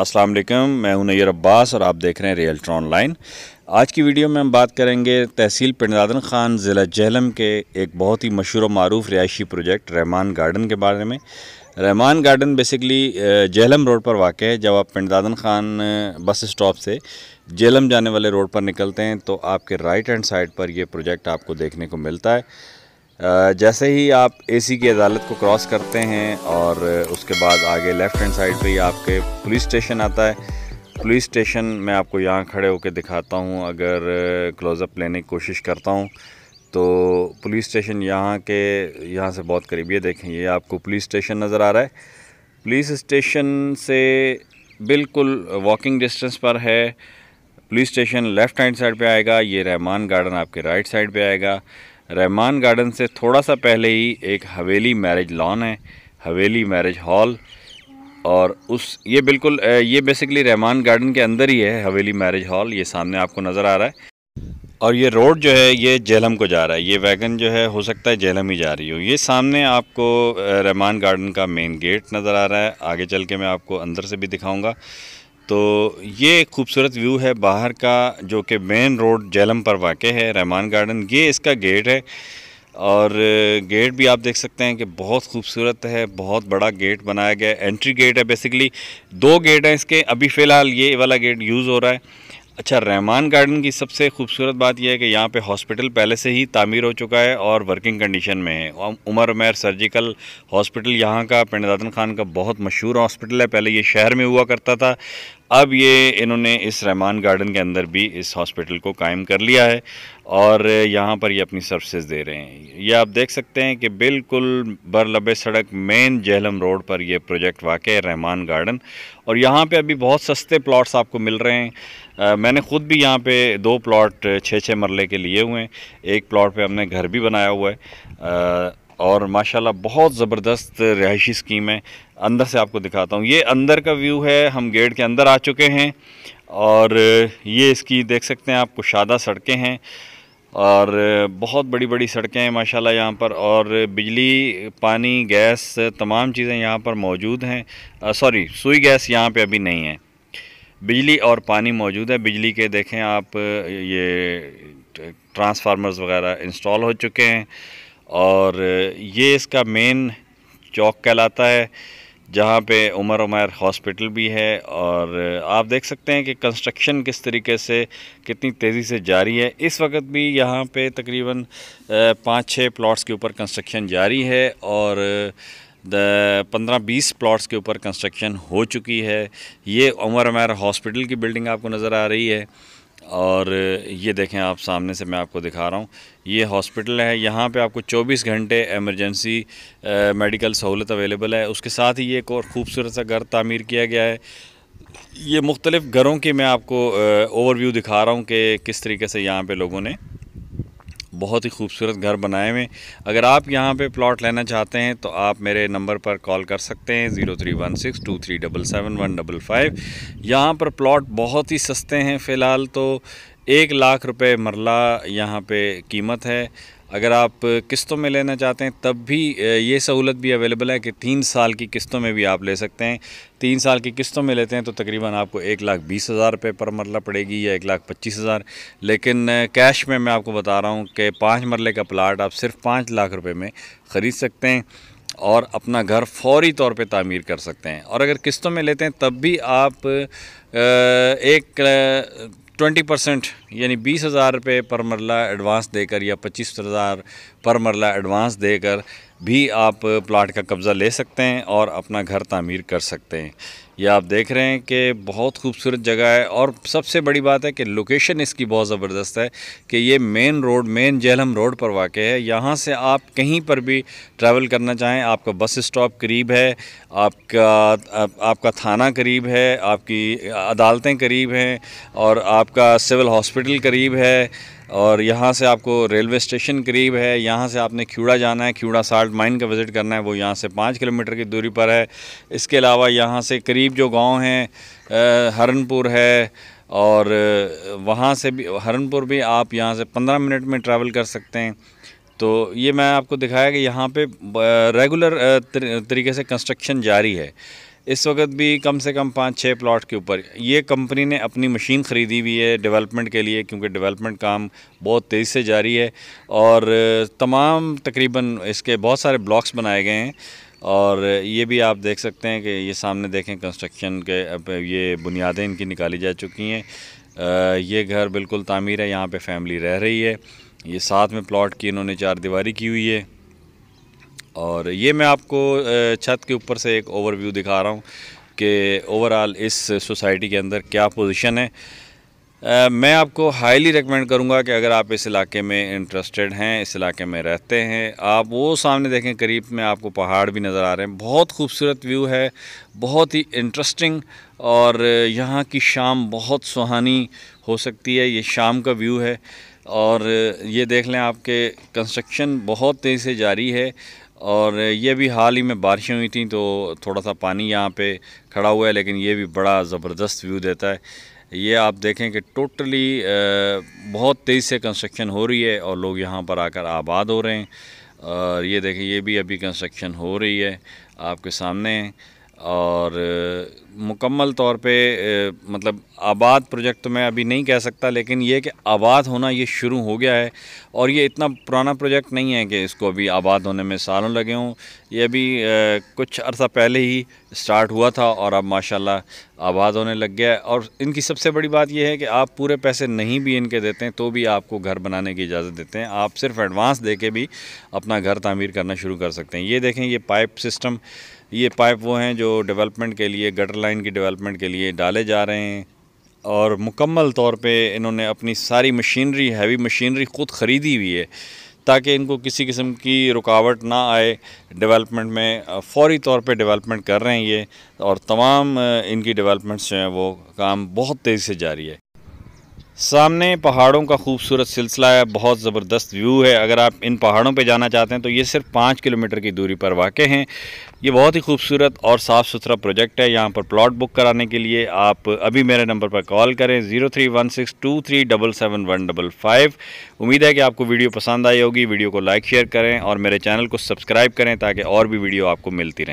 अस्सलाम वालेकुम मैं हूं नैर अब्बास और आप देख रहे हैं रियल ट्रॉन लाइन आज की वीडियो में हम बात करेंगे तहसील पिंडादन खान ज़िला जहलम के एक बहुत ही मशहूर मरूफ रिहायशी प्रोजेक्ट रहमान गार्डन के बारे में Rahman garden basically Jhelum road पर वाक़ है जब आप पिंडादन खान बस स्टॉप से जहलम जाने वाले रोड पर निकलते हैं तो आपके राइट हैंड साइड पर यह प्रोजेक्ट आपको देखने को मिलता है जैसे ही आप एसी की अदालत को क्रॉस करते हैं और उसके बाद आगे लेफ़्ट हैंड साइड पे ही आपके पुलिस स्टेशन आता है पुलिस स्टेशन मैं आपको यहाँ खड़े होकर दिखाता हूँ अगर क्लोज़अप लेने की कोशिश करता हूँ तो पुलिस स्टेशन यहाँ के यहाँ से बहुत करीब ये देखें ये आपको पुलिस स्टेशन नज़र आ रहा है पुलिस स्टेशन से बिल्कुल वॉकिंग डिस्टेंस पर है police station left hand side पे आएगा ये रहमान गार्डन आपके राइट साइड पे आएगा रहमान गार्डन से थोड़ा सा पहले ही एक हवेली मैरिज लॉन है हवेली मैरिज हॉल और उस ये बिल्कुल ये बेसिकली रहमान गार्डन के अंदर ही है हवेली मैरिज हॉल ये सामने आपको नज़र आ रहा है और ये रोड जो है ये जेलम को जा रहा है ये वैगन जो है हो सकता है जेलम ही जा रही हो ये सामने आपको रहमान गार्डन का मेन गेट नज़र आ रहा है आगे चल के मैं आपको अंदर से भी दिखाऊंगा तो ये एक खूबसूरत व्यू है बाहर का जो कि मेन रोड जैलम पर वाक़ है रहमान गार्डन ये इसका गेट है और गेट भी आप देख सकते हैं कि बहुत खूबसूरत है बहुत बड़ा गेट बनाया गया एंट्री गेट है बेसिकली दो गेट हैं इसके अभी फ़िलहाल ये वाला गेट यूज़ हो रहा है अच्छा रहमान गार्डन की सबसे खूबसूरत बात यह है कि यहाँ पे हॉस्पिटल पहले से ही तामीर हो चुका है और वर्किंग कंडीशन में है उमर उमैर सर्जिकल हॉस्पिटल यहाँ का पिंडदातन खान का बहुत मशहूर हॉस्पिटल है पहले ये शहर में हुआ करता था अब ये इन्होंने इस रहमान गार्डन के अंदर भी इस हॉस्पिटल को कायम कर लिया है और यहाँ पर ये अपनी सर्विसेज दे रहे हैं ये आप देख सकते हैं कि बिल्कुल बरलबे सड़क मेन जहलम रोड पर यह प्रोजेक्ट वाक़ है रहमान गार्डन और यहाँ पे अभी बहुत सस्ते प्लॉट्स आपको मिल रहे हैं मैंने ख़ुद भी यहाँ पे दो प्लॉट छः छः मरले के लिए हुए हैं एक प्लॉट पे हमने घर भी बनाया हुआ है आ, और माशाल्लाह बहुत ज़बरदस्त रिहायशी स्कीम है अंदर से आपको दिखाता हूँ ये अंदर का व्यू है हम गेट के अंदर आ चुके हैं और ये इसकी देख सकते हैं आप कुशादा सड़कें हैं और बहुत बड़ी बड़ी सड़कें हैं माशाल्लाह यहाँ पर और बिजली पानी गैस तमाम चीज़ें यहाँ पर मौजूद हैं सॉरी सुई गैस यहाँ पे अभी नहीं है बिजली और पानी मौजूद है बिजली के देखें आप ये ट्रांसफार्मर्स वगैरह इंस्टॉल हो चुके हैं और ये इसका मेन चौक कहलाता है जहाँ पे उमर उमर हॉस्पिटल भी है और आप देख सकते हैं कि कंस्ट्रक्शन किस तरीके से कितनी तेज़ी से जारी है इस वक्त भी यहाँ पे तकरीबन पाँच छः प्लॉट्स के ऊपर कंस्ट्रक्शन जारी है और पंद्रह बीस प्लॉट्स के ऊपर कंस्ट्रक्शन हो चुकी है ये उमर अमैर हॉस्पिटल की बिल्डिंग आपको नज़र आ रही है और ये देखें आप सामने से मैं आपको दिखा रहा हूँ ये हॉस्पिटल है यहाँ पे आपको 24 घंटे एमरजेंसी मेडिकल सहूलत अवेलेबल है उसके साथ ही ये एक और ख़ूबसूरत सा घर तामीर किया गया है ये मुख्तलिफ़ घरों की मैं आपको ओवरव्यू दिखा रहा हूँ कि किस तरीके से यहाँ पे लोगों ने बहुत ही खूबसूरत घर बनाए हुए अगर आप यहाँ पे प्लॉट लेना चाहते हैं तो आप मेरे नंबर पर कॉल कर सकते हैं zero three one six two three double seven one double five यहाँ पर प्लॉट बहुत ही सस्ते हैं फ़िलहाल तो एक लाख रुपए मरला यहाँ पे कीमत है अगर आप किस्तों में लेना चाहते हैं तब भी ये सहूलत भी अवेलेबल है कि तीन साल की किस्तों में भी आप ले सकते हैं तीन साल की किस्तों में लेते हैं तो तकरीबन आपको एक लाख बीस हज़ार रुपये पर मरला पड़ेगी या एक लाख पच्चीस हज़ार लेकिन कैश में मैं आपको बता रहा हूँ कि पाँच मरले का प्लाट आप सिर्फ पाँच लाख रुपये में ख़रीद सकते हैं और अपना घर फौरी तौर पर तामीर कर सकते हैं और अगर किस्तों में लेते हैं तब भी आप एक ट्वेंटी परसेंट यानी बीस हज़ार रुपये पर मरला एडवांस देकर या पच्चीस हज़ार पर मरला एडवांस देकर भी आप प्लाट का कब्ज़ा ले सकते हैं और अपना घर तामीर कर सकते हैं ये आप देख रहे हैं कि बहुत खूबसूरत जगह है और सबसे बड़ी बात है कि लोकेशन इसकी बहुत ज़बरदस्त है कि ये main road main Jhelum road पर वाक़ है यहाँ से आप कहीं पर भी ट्रैवल करना चाहें आपका बस स्टॉप करीब है आपका आप, आपका थाना करीब है आपकी अदालतें करीब हैं और आपका सिविल हॉस्पिटल करीब है और यहाँ से आपको रेलवे स्टेशन करीब है यहाँ से आपने खीड़ा जाना है खीड़ा साल्ट माइन का विज़िट करना है वो यहाँ से पाँच किलोमीटर की दूरी पर है इसके अलावा यहाँ से करीब जो गांव हैं हरनपुर है और वहाँ से भी हरनपुर भी आप यहाँ से पंद्रह मिनट में ट्रैवल कर सकते हैं तो ये मैं आपको दिखाया कि यहाँ पर रेगुलर तरीके से कंस्ट्रक्शन जारी है इस वक्त भी कम से कम पाँच छः प्लॉट के ऊपर ये कंपनी ने अपनी मशीन ख़रीदी हुई है डेवलपमेंट के लिए क्योंकि डेवलपमेंट काम बहुत तेज़ी से जारी है और तमाम तकरीबन इसके बहुत सारे ब्लॉक्स बनाए गए हैं और ये भी आप देख सकते हैं कि ये सामने देखें कंस्ट्रक्शन के ये बुनियादें इनकी निकाली जा चुकी हैं ये घर बिल्कुल तामीर है यहाँ पर फैमिली रह रही है ये साथ में प्लाट की इन्होंने चार दीवारी की हुई है और ये मैं आपको छत के ऊपर से एक ओवरव्यू दिखा रहा हूँ कि ओवरऑल इस सोसाइटी के अंदर क्या पोजीशन है आ, मैं आपको हाईली रिकमेंड करूँगा कि अगर आप इस इलाके में इंटरेस्टेड हैं इस इलाके में रहते हैं आप वो सामने देखें करीब में आपको पहाड़ भी नज़र आ रहे हैं बहुत खूबसूरत व्यू है बहुत ही इंटरेस्टिंग और यहाँ की शाम बहुत सुहानी हो सकती है ये शाम का व्यू है और ये देख लें आपके कंस्ट्रक्शन बहुत तेज़ी से जारी है और ये भी हाल ही में बारिशें हुई थी तो थोड़ा सा पानी यहाँ पे खड़ा हुआ है लेकिन ये भी बड़ा ज़बरदस्त व्यू देता है ये आप देखें कि टोटली बहुत तेज़ी से कंस्ट्रक्शन हो रही है और लोग यहाँ पर आकर आबाद हो रहे हैं और ये देखें ये भी अभी कंस्ट्रक्शन हो रही है आपके सामने और मुकम्मल तौर पे मतलब आबाद प्रोजेक्ट मैं अभी नहीं कह सकता लेकिन ये कि आबाद होना ये शुरू हो गया है और ये इतना पुराना प्रोजेक्ट नहीं है कि इसको अभी आबाद होने में सालों लगे हों ये अभी कुछ अर्सा पहले ही स्टार्ट हुआ था और अब माशाल्लाह आबाद होने लग गया है और इनकी सबसे बड़ी बात यह है कि आप पूरे पैसे नहीं भी इनके देते हैं तो भी आपको घर बनाने की इजाज़त देते हैं आप सिर्फ़ एडवांस दे के भी अपना घर तामीर करना शुरू कर सकते हैं ये देखें ये पाइप सिस्टम ये पाइप वो हैं जो डेवलपमेंट के लिए गटर लाइन की डेवलपमेंट के लिए डाले जा रहे हैं और मुकम्मल तौर पे इन्होंने अपनी सारी मशीनरी हैवी मशीनरी ख़ुद ख़रीदी हुई है ताकि इनको किसी किस्म की रुकावट ना आए डेवलपमेंट में फौरी तौर पे डेवलपमेंट कर रहे हैं ये और तमाम इनकी डेवलपमेंट्स जो हैं वो काम बहुत तेज़ी से जारी है सामने पहाड़ों का खूबसूरत सिलसिला है बहुत ज़बरदस्त व्यू है अगर आप इन पहाड़ों पे जाना चाहते हैं तो ये सिर्फ पाँच किलोमीटर की दूरी पर वाक़ हैं ये बहुत ही खूबसूरत और साफ़ सुथरा प्रोजेक्ट है यहाँ पर प्लॉट बुक कराने के लिए आप अभी मेरे नंबर पर कॉल करें zero three one six two three double seven one double five उम्मीद है कि आपको वीडियो पसंद आई होगी वीडियो को लाइक शेयर करें और मेरे चैनल को सब्सक्राइब करें ताकि और भी वीडियो आपको मिलती रहे